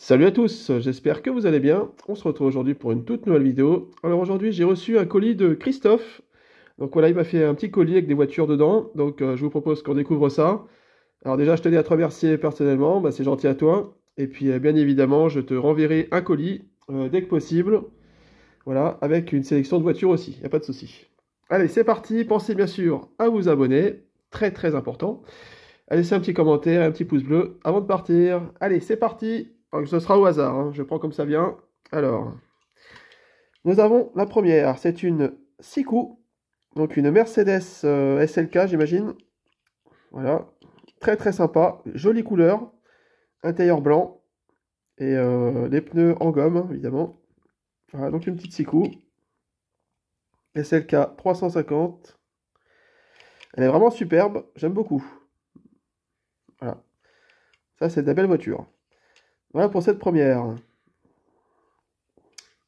Salut à tous, j'espère que vous allez bien. On se retrouve aujourd'hui pour une toute nouvelle vidéo. Alors aujourd'hui j'ai reçu un colis de Christophe. Donc voilà, il m'a fait un petit colis avec des voitures dedans. Donc euh, je vous propose qu'on découvre ça. Alors déjà je tenais à te remercier personnellement, bah, c'est gentil à toi. Et puis euh, bien évidemment je te renverrai un colis euh, dès que possible. Voilà, avec une sélection de voitures aussi, il n'y a pas de souci. Allez c'est parti, pensez bien sûr à vous abonner, très très important. Allez laisser un petit commentaire un petit pouce bleu avant de partir. Allez c'est parti ce sera au hasard, hein. je prends comme ça vient. Alors, nous avons la première, c'est une Siku, donc une Mercedes euh, SLK, j'imagine. Voilà, très très sympa, jolie couleur, intérieur blanc, et euh, les pneus en gomme, évidemment. Voilà, donc une petite Siku, SLK 350. Elle est vraiment superbe, j'aime beaucoup. Voilà, ça c'est de la belle voiture. Voilà pour cette première.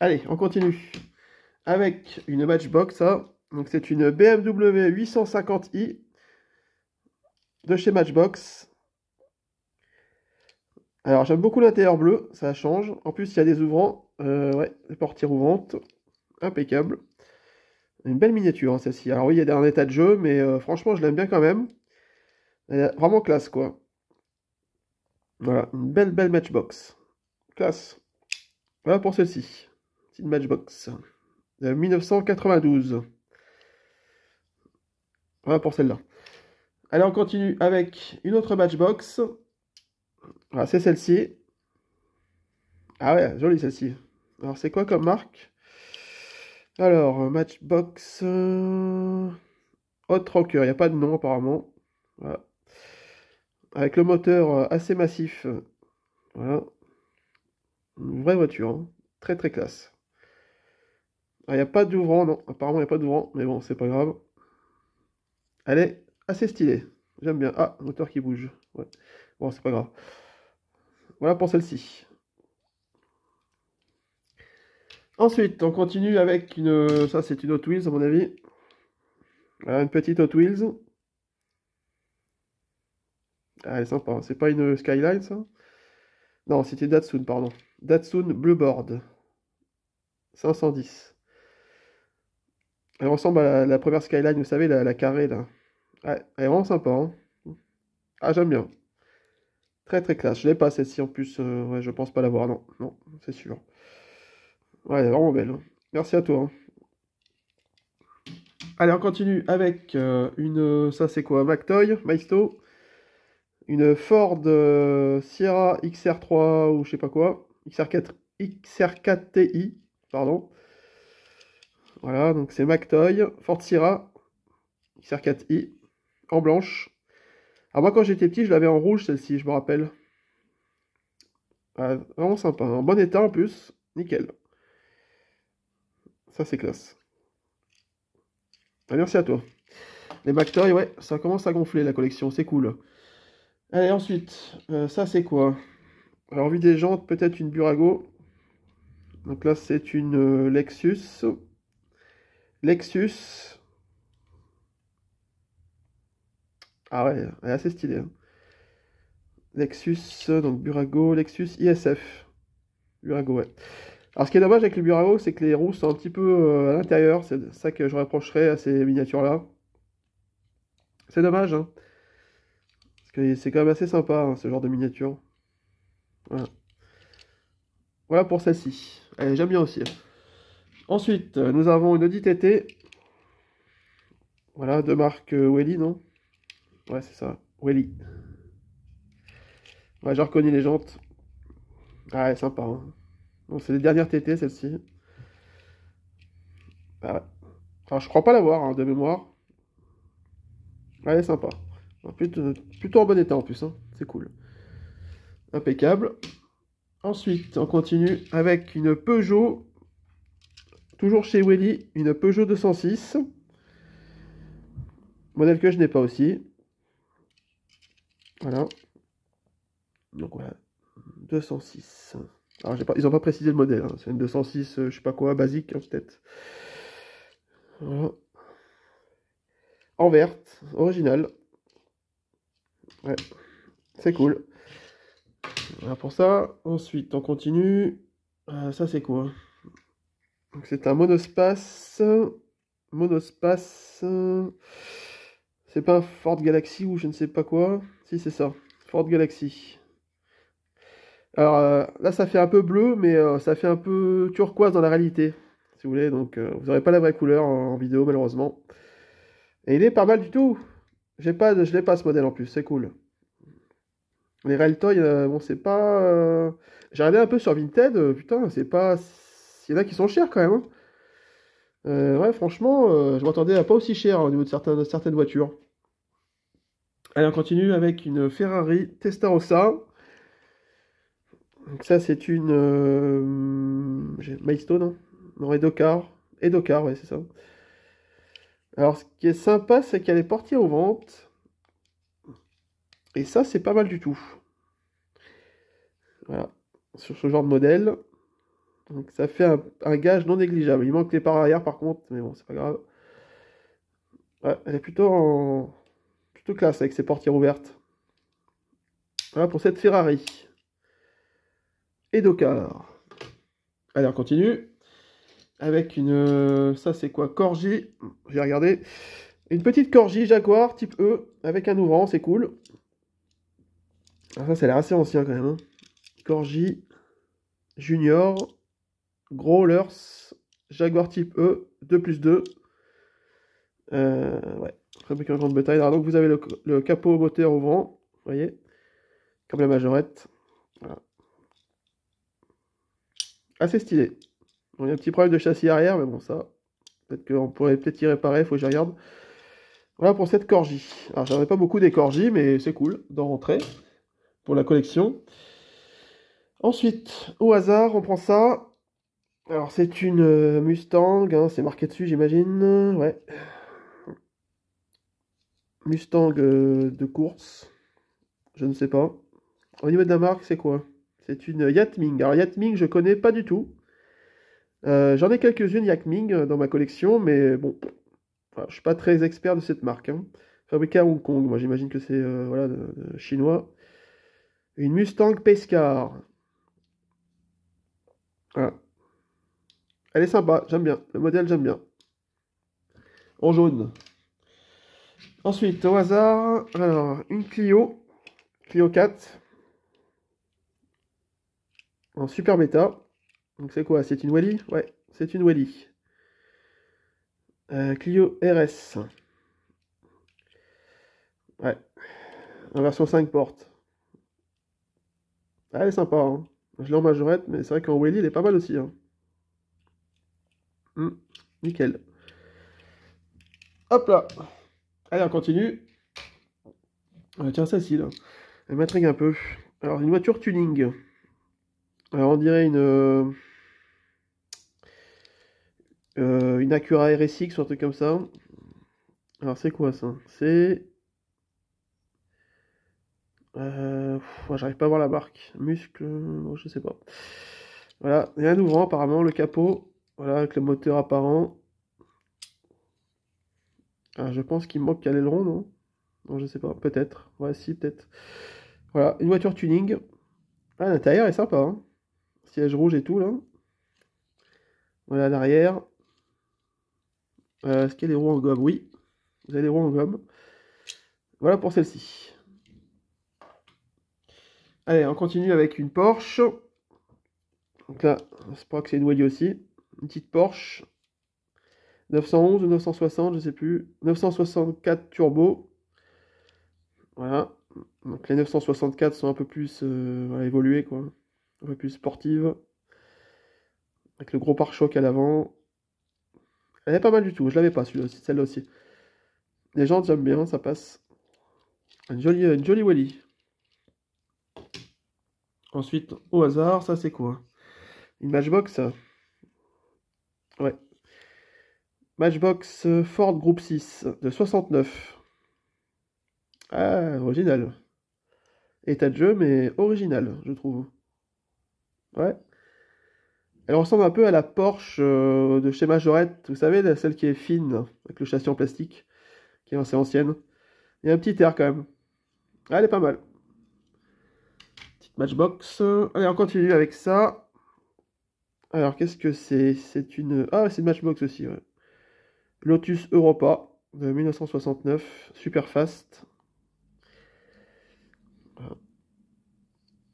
Allez, on continue. Avec une Matchbox, hein. Donc c'est une BMW 850i de chez Matchbox. Alors j'aime beaucoup l'intérieur bleu, ça change. En plus il y a des ouvrants, euh, ouais, des portières ouvrantes, impeccable. Une belle miniature hein, celle-ci. Alors oui, il y a un état de jeu, mais euh, franchement je l'aime bien quand même. Elle est vraiment classe quoi. Voilà, une belle, belle matchbox. Classe. Voilà pour celle-ci. Petite matchbox. De euh, 1992. Voilà pour celle-là. Allez, on continue avec une autre matchbox. Voilà, ah, c'est celle-ci. Ah ouais, jolie celle-ci. Alors, c'est quoi comme marque Alors, matchbox... Euh, Hot Rocker, il n'y a pas de nom apparemment. Voilà avec le moteur euh, assez massif. Voilà. Une vraie voiture. Hein. Très très classe. Ah, il n'y a pas d'ouvrant, non. Apparemment, il n'y a pas d'ouvrant. Mais bon, c'est pas grave. Elle est assez stylée. J'aime bien. Ah, moteur qui bouge. Bon, c'est pas grave. Voilà pour celle-ci. Ensuite, on continue avec une... Euh, ça, c'est une Hot Wheels, à mon avis. une petite Hot Wheels. Ah, elle est sympa. Hein. C'est pas une Skyline, ça Non, c'était Datsun, pardon. Datsun Blueboard. 510. Elle ressemble à la, première Skyline, vous savez, la, carrée, là. elle est vraiment sympa. Hein. ah, j'aime bien. Très, très classe. Je l'ai pas, celle-ci, en plus. Euh, je pense pas l'avoir, non. Non, c'est sûr. Ouais, elle est vraiment belle. Hein. Merci à toi. Allez, on continue avec euh, une... Ça, c'est quoi Mactoy Maisto une Ford euh, Sierra XR3 ou je sais pas quoi, XR4, XR4TI, pardon. Voilà, donc c'est McToy, Ford Sierra, XR4i, en blanche. Alors moi quand j'étais petit, je l'avais en rouge celle-ci, je me rappelle. Ah, vraiment sympa, en bon état en plus, nickel. Ça c'est classe. Bah, merci à toi. Les McToy, ouais, ça commence à gonfler la collection, c'est cool. Allez, ensuite, euh, ça c'est quoi Alors, vu des jantes, peut-être une Burago. Donc là, c'est une euh, Lexus. Lexus. Ah ouais, elle est assez stylée. Hein. Lexus, donc Burago, Lexus ISF. Burago, ouais. Alors, ce qui est dommage avec le Burago, c'est que les roues sont un petit peu euh, à l'intérieur. C'est ça que je rapprocherais à ces miniatures-là. C'est dommage, hein c'est quand même assez sympa, hein, ce genre de miniature. Voilà. Voilà pour celle-ci. J'aime bien aussi. Hein. Ensuite, euh, nous avons une Audi TT. Voilà, de marque euh, Welly, non Ouais, c'est ça. Welly. Ouais, j'ai reconnu les jantes. Ah, elle sympa. Hein. c'est les dernières TT, celle-ci. Ah, Alors, je crois pas l'avoir, voir de mémoire. elle est sympa. Euh, plutôt, en bon état en plus, hein. c'est cool. Impeccable. Ensuite, on continue avec une Peugeot, toujours chez willy une Peugeot 206. Modèle que je n'ai pas aussi. Voilà. Donc voilà, 206. Alors pas, ils n'ont pas précisé le modèle, hein. c'est une 206, euh, je sais pas quoi, basique hein, peut-être. En verte, originale. Ouais, c'est cool. Voilà pour ça. Ensuite, on continue. Euh, ça, c'est quoi c'est un monospace. Monospace. C'est pas un Ford Galaxy ou je ne sais pas quoi. Si, c'est ça. Ford Galaxy. Alors euh, là, ça fait un peu bleu, mais euh, ça fait un peu turquoise dans la réalité. Si vous voulez, donc vous n'aurez pas la vraie couleur en vidéo, malheureusement. Et il est pas mal du tout pas, je l'ai pas ce modèle en plus, c'est cool. Les Railtoy, euh, bon, c'est pas. Euh... J'ai regardé un peu sur Vinted, euh, putain, c'est pas. Il y en a qui sont chers quand même. Hein. Euh, ouais, franchement, je m'attendais à pas aussi cher hein, au niveau de certaines, certaines voitures. Allez, on continue avec une Ferrari Testarossa. Donc, ça, c'est une. Milestone, hein. non Non, Edocar. Edocar, ouais, c'est ça. Alors, ce qui est sympa, c'est qu'elle est portée aux ventes. Et ça, c'est pas mal du tout. Voilà, sur ce genre de modèle. Donc, ça fait un, gage non négligeable. Il manque les par arrière, par contre, mais bon, c'est pas grave. elle est plutôt en... plutôt classe avec ses portières ouvertes. Voilà pour cette Ferrari. Et Allez, on continue avec une... Euh, ça c'est quoi Corgi, j'ai regardé. Une petite Corgi Jaguar type E avec un ouvrant, c'est cool. Ah, ça, ça a l'air assez ancien quand même. Hein. Corgi Junior Growlers Jaguar type E 2 plus 2. Euh, ouais, en Alors, donc vous avez le, capot moteur ouvrant, vous voyez, comme la majorette. Assez stylé il y a un petit problème de châssis arrière, mais bon, ça, peut-être qu'on pourrait peut-être y réparer, il faut que j'y regarde. Voilà pour cette corgie. Alors, j'en ai pas beaucoup des Corgi, mais c'est cool d'en rentrer pour la collection. Ensuite, au hasard, on prend ça. Alors, c'est une euh, Mustang, hein, c'est marqué dessus, j'imagine. Ouais. Mustang euh, de course. Je ne sais pas. Au niveau de la marque, c'est quoi C'est une Yatming. Alors, Yatming, je connais pas du tout. Euh, j'en ai quelques-unes Yakming euh, dans ma collection, mais bon, je je suis pas très expert de cette marque. Hein. à Hong Kong, moi j'imagine que c'est euh, chinois. Une Mustang Pescar. Voilà. Elle est sympa, j'aime bien. Le modèle, j'aime bien. En jaune. Ensuite, au hasard, alors, une Clio. Clio 4. En super méta. Donc c'est quoi C'est une Wally Ouais, c'est une Wally. Euh, Clio RS. Ouais. En version 5 portes. Ah, elle est sympa. Hein. Je l'ai en majorette, mais c'est vrai qu'en Wally, elle est pas mal aussi. Hein. Hmm, nickel. Hop là. Allez, on continue. Euh, tiens, celle-ci, Elle m'intrigue un peu. Alors, une voiture tuning. Alors, on dirait une... Euh, euh, une Acura RSX ou un truc comme ça. Alors c'est quoi ça C'est... Euh, j'arrive pas à voir la marque. Muscle, bon, je sais pas. Voilà, un ouvrant apparemment, le capot. Voilà, avec le moteur apparent. Ah, je pense qu'il manque un aileron non Non, je sais pas, peut-être. Voici peut-être. Voilà, une voiture tuning. Ah, l'intérieur est sympa. Hein. Siège rouge et tout, là. Voilà, l'arrière. Euh, est-ce qu'il y a des roues en gomme Oui, vous avez des roues en gomme. Voilà pour celle-ci. Allez, on continue avec une Porsche. Donc là, je crois que c'est une Wally aussi. Une petite Porsche. 911 ou 960, je ne sais plus. 964 turbo. Voilà. Donc les 964 sont un peu plus euh, évoluées, quoi. Un peu plus sportives. Avec le gros pare-choc à l'avant. Elle est pas mal du tout, je l'avais pas celle-là aussi. Les gens j'aime bien, ça passe. Une jolie, une jolie Wally. Ensuite, au hasard, ça c'est quoi Une matchbox Ouais. Matchbox Ford Group 6 de 69. Ah, original. État de jeu, mais original, je trouve. Ouais. Elle ressemble un peu à la Porsche euh, de chez Majorette, vous savez, celle qui est fine, avec le châssis en plastique, qui est assez ancienne. Il y a un petit air quand même. Ah, elle est pas mal. Petite matchbox. Allez, on continue avec ça. Alors, qu'est-ce que c'est C'est une... Ah, c'est une matchbox aussi, ouais. Lotus Europa de 1969, super fast.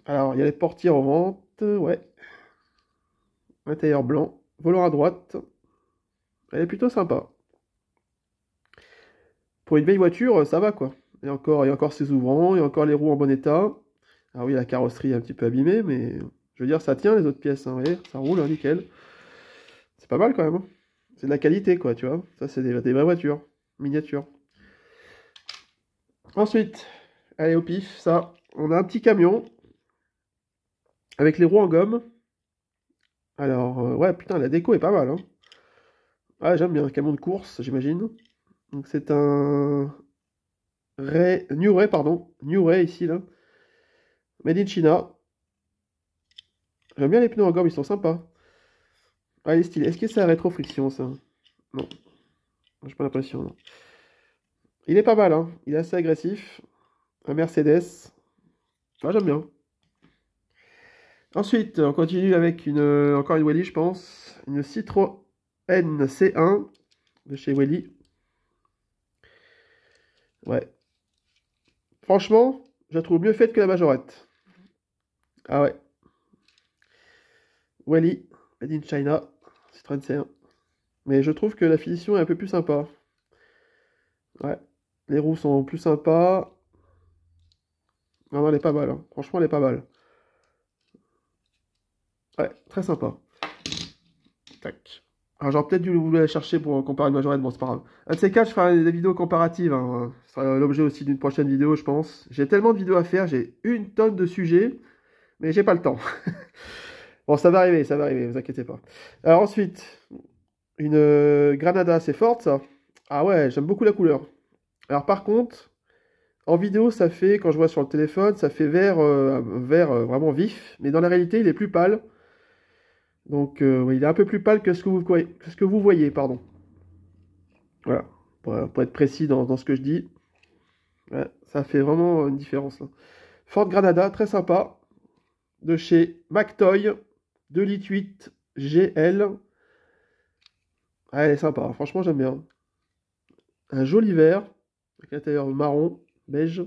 Alors, il y a les portières en vente, ouais. Intérieur blanc, volant à droite. Elle est plutôt sympa. Pour une vieille voiture, euh, ça va quoi. Il y a encore, et encore ses ouvrants, et encore les roues en bon état. Ah oui, la carrosserie est un petit peu abîmée, mais je veux dire, ça tient les autres pièces, hein, ça roule, hein, nickel. C'est pas mal quand même. Hein. C'est de la qualité quoi, tu vois. Ça, c'est des, des vraies voitures, miniatures. Ensuite, allez au pif, ça. On a un petit camion avec les roues en gomme. Alors, euh, ouais, putain, la déco est pas mal. Hein. Ah, j'aime bien, camion de course, j'imagine. Donc c'est un New Ray, pardon, New Ray ici, là. Made China. J'aime bien les pneus en gomme, ils sont sympas. Ah, il est Est-ce que c'est à rétrofriction, ça Non. J'ai pas l'impression, non. Il est pas mal, hein. Il est assez agressif. Un Mercedes. Ah, j'aime bien. Ensuite, on continue avec une, euh, encore une Welly, je pense. Une Citroën C1 de chez Welly. Ouais. Franchement, je la trouve mieux faite que la Majorette. Ah ouais. Welly, Made in China, Citroën C1. Mais je trouve que la finition est un peu plus sympa. Ouais. Les roues sont plus sympas. Non, non, elle est pas mal. Hein. Franchement, elle est pas mal. Ouais, très sympa. Tac. Alors j'aurais peut-être dû vous chercher pour comparer une majorette, bon c'est pas grave. Un de ces cas, je ferai des vidéos comparatives, hein. ce sera l'objet aussi d'une prochaine vidéo je pense. J'ai tellement de vidéos à faire, j'ai une tonne de sujets, mais j'ai pas le temps. bon ça va arriver, ça va arriver, vous inquiétez pas. Alors ensuite, une euh, Granada, assez forte ça Ah ouais, j'aime beaucoup la couleur. Alors par contre, en vidéo ça fait, quand je vois sur le téléphone, ça fait vert, euh, vert euh, vraiment vif, mais dans la réalité il est plus pâle. Donc euh, il est un peu plus pâle que ce que vous, voyez, pardon. Voilà, pour, euh, être précis dans, ce que je dis. ça fait vraiment une différence. Là. Hein. Ford Granada, très sympa. De chez McToy, 2 litres 8 GL. Ah, elle est sympa, hein, franchement j'aime bien. Un joli vert, avec l'intérieur marron, beige.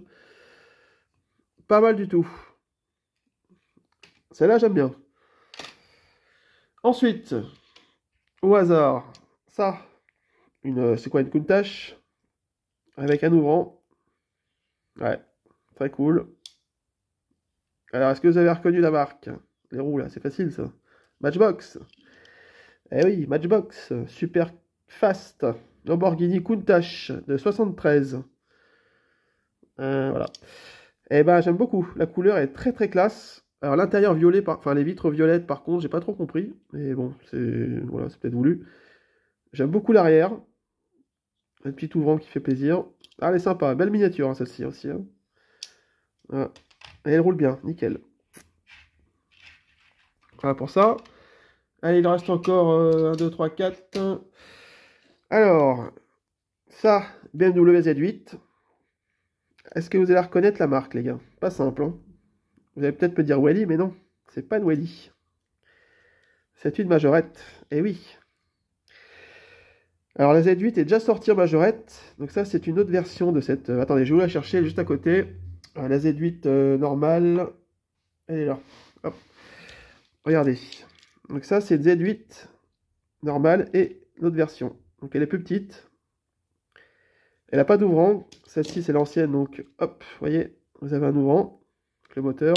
Pas mal du tout. Celle-là j'aime bien. Ensuite, au hasard, ça, une, euh, c'est quoi une Kuntash Avec un ouvrant. Ouais, très cool. Alors, est-ce que vous avez reconnu la marque Les roues, là, c'est facile, ça. Matchbox. Eh oui, Matchbox. Super fast. Lamborghini Countach de 73. Euh, voilà. Eh ben, j'aime beaucoup. La couleur est très, très classe. Alors l'intérieur violet, enfin les vitres violettes par contre, j'ai pas trop compris. Mais bon, c'est voilà, c'est peut-être voulu. J'aime beaucoup l'arrière. Un petit ouvrant qui fait plaisir. Ah, elle est sympa, belle miniature hein, celle-ci aussi. Hein. Et elle roule bien, nickel. Voilà pour ça. Allez, il reste encore 1, 2, 3, 4. Alors, ça, BMW Z8. Est-ce que vous allez reconnaître la marque, les gars Pas simple, hein vous allez peut-être me dire Wally, mais non, c'est pas une Wally. C'est une majorette. Eh oui. Alors la Z8 est déjà sortie en majorette. Donc ça, c'est une autre version de cette... Euh, attendez, je vais vous la chercher juste à côté. Euh, la Z8 euh, normale. Elle est là. Hop. Regardez. Donc ça, c'est Z8 normale et l'autre version. Donc elle est plus petite. Elle n'a pas d'ouvrant. Celle-ci, c'est l'ancienne. Donc hop, vous voyez, vous avez un ouvrant le moteur.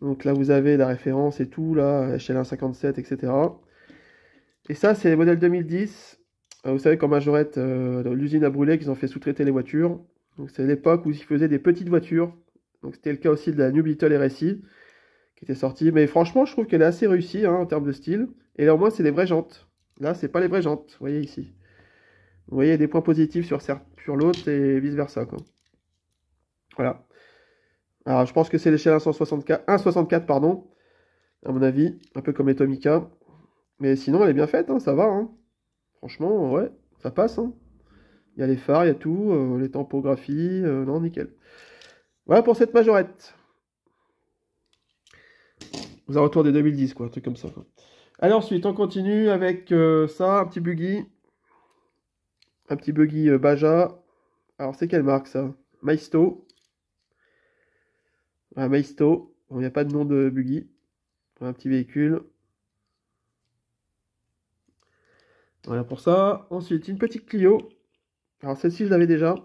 Donc là, vous avez la référence et tout, là, HL157, etc. Et ça, c'est les modèles 2010. Euh, vous savez qu'en majorette, euh, l'usine a brûlé, qu'ils ont fait sous-traiter les voitures. Donc c'est l'époque où ils faisaient des petites voitures. Donc c'était le cas aussi de la New Beetle RSI qui était sortie. Mais franchement, je trouve qu'elle est assez réussie hein, en termes de style. Et là, au moins, c'est les vraies jantes. Là, c'est pas les vraies jantes, voyez ici. Vous voyez des points positifs sur, sur l'autre et vice-versa. Voilà. Alors, je pense que c'est l'échelle 1,64, pardon, à mon avis, un peu comme les Tomica. Mais sinon, elle est bien faite, hein, ça va. Hein. Franchement, ouais, ça passe. Hein. Il y a les phares, il y a tout, euh, les tempographies, euh, non, nickel. Voilà pour cette majorette. Aux alentours des 2010, quoi, un truc comme ça. Allez, ensuite, on continue avec euh, ça, un petit buggy. Un petit buggy Baja. Alors, c'est quelle marque, ça Maisto un Maisto, il n'y a pas de nom de buggy, un petit véhicule. Voilà pour ça. Ensuite, une petite Clio. Alors celle-ci, je l'avais déjà.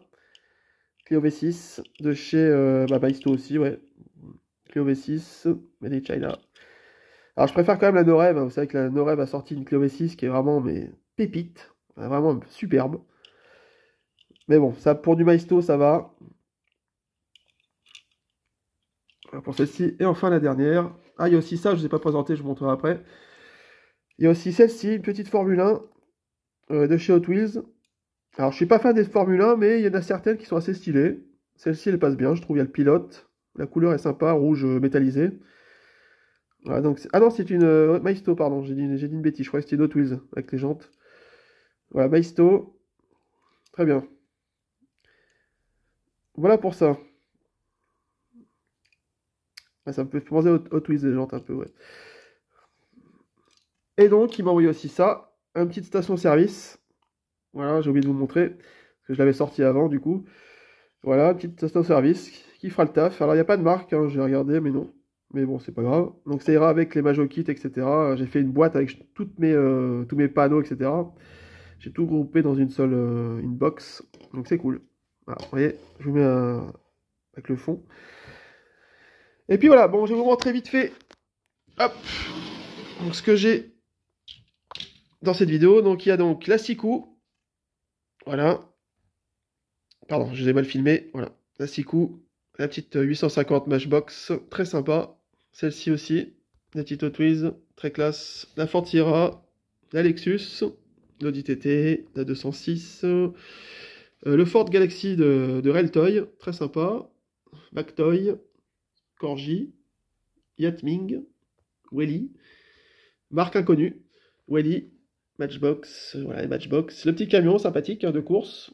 Clio V6 de chez euh, bah, aussi, ouais. Clio V6, Made in China. Alors je préfère quand même la Norev. Hein. Vous savez que la Norev a sorti une Clio V6 qui est vraiment mais pépite, vraiment superbe. Mais bon, ça pour du Maisto, ça va. Euh, pour celle-ci. Et enfin la dernière. Ah, il y a aussi ça, je ne vous ai pas présenté, je vous montrerai après. Il y a aussi celle-ci, une petite Formule 1 euh, de chez Hot Wheels. Alors, je ne suis pas fan des Formule 1, mais il y en a certaines qui sont assez stylées. Celle-ci, elle passe bien, je trouve. Il y a le pilote. La couleur est sympa, rouge euh, métallisé. Voilà, donc, ah non, c'est une Maisto, pardon, j'ai dit, une bêtise, je crois que c'était Hot Wheels avec les jantes. Voilà, Maisto. Très bien. Voilà pour ça. Ah, ça me fait penser au, twist des un peu, ouais. Et donc, il m'a envoyé aussi ça, un petite station-service. Voilà, j'ai oublié de vous montrer, parce que je l'avais sorti avant, du coup. Voilà, une petite station-service qui fera le taf. Alors, il n'y a pas de marque, hein, j'ai regardé, mais non. Mais bon, c'est pas grave. Donc, ça ira avec les Majo Kits, etc. J'ai fait une boîte avec toutes mes, euh, tous mes panneaux, etc. J'ai tout groupé dans une seule euh, box. Donc, c'est cool. vous voyez, je vous mets euh, avec le fond. Et puis voilà, bon, je vais vous montrer vite fait hop, ce que j'ai dans cette vidéo. Donc il y a donc Classico, voilà. Pardon, je vous mal filmé, voilà. Classico, la petite 850 Matchbox, très sympa. Celle-ci aussi, la petite Twiz. très classe. La Fantira, la Lexus, l'Audi TT, la 206, euh, le Ford Galaxy de, de Reltoy, très sympa. Backtoy. Yat Yatming, Welly, marque inconnue, Welly, Matchbox, Matchbox. Le petit camion sympathique hein, de course.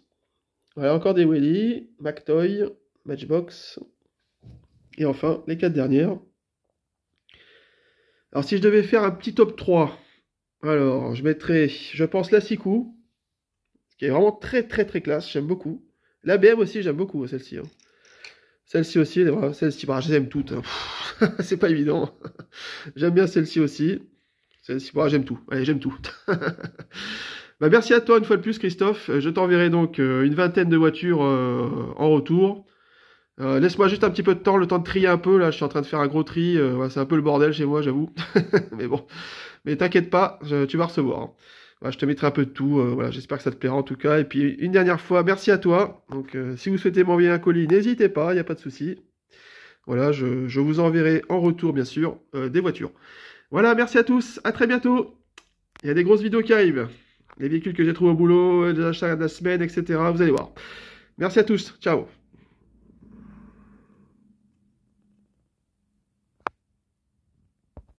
Voilà encore des Welly, McToy, Matchbox. Et enfin, les quatre dernières. Alors si je devais faire un petit top 3, alors je mettrais, je pense, la Siku, qui est vraiment très très très classe, j'aime beaucoup. La BM aussi, j'aime beaucoup celle-ci. Hein. Celle-ci aussi, celle-ci, bah, je toutes. Hein. c'est pas évident. j'aime bien celle-ci aussi. Celle-ci, bah, j'aime tout. Allez, j'aime tout. bah, merci à toi une fois de plus, Christophe. Euh, je t'enverrai donc euh, une vingtaine de voitures euh, en retour. Laisse-moi juste un petit peu de temps, le temps de trier un peu. Là, je suis en train de faire un gros tri. c'est un peu le bordel chez moi, j'avoue. Mais bon. Mais t'inquiète pas, tu vas recevoir. Hein je te mettrai un peu de tout. Euh, voilà, j'espère que ça te plaira en tout cas. Et puis une dernière fois, merci à toi. Donc euh, si vous souhaitez m'envoyer un colis, n'hésitez pas, il n'y a pas de souci. Voilà, je, vous enverrai en retour, bien sûr, euh, des voitures. Voilà, merci à tous, à très bientôt. Il y a des grosses vidéos qui arrivent. Les véhicules que j'ai trouvés au boulot, les achats de la semaine, etc. Vous allez voir. Merci à tous, ciao